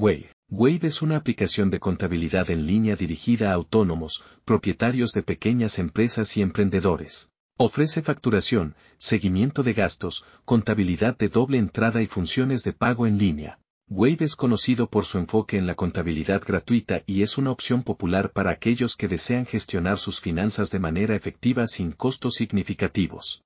Wave. Wave es una aplicación de contabilidad en línea dirigida a autónomos, propietarios de pequeñas empresas y emprendedores. Ofrece facturación, seguimiento de gastos, contabilidad de doble entrada y funciones de pago en línea. Wave es conocido por su enfoque en la contabilidad gratuita y es una opción popular para aquellos que desean gestionar sus finanzas de manera efectiva sin costos significativos.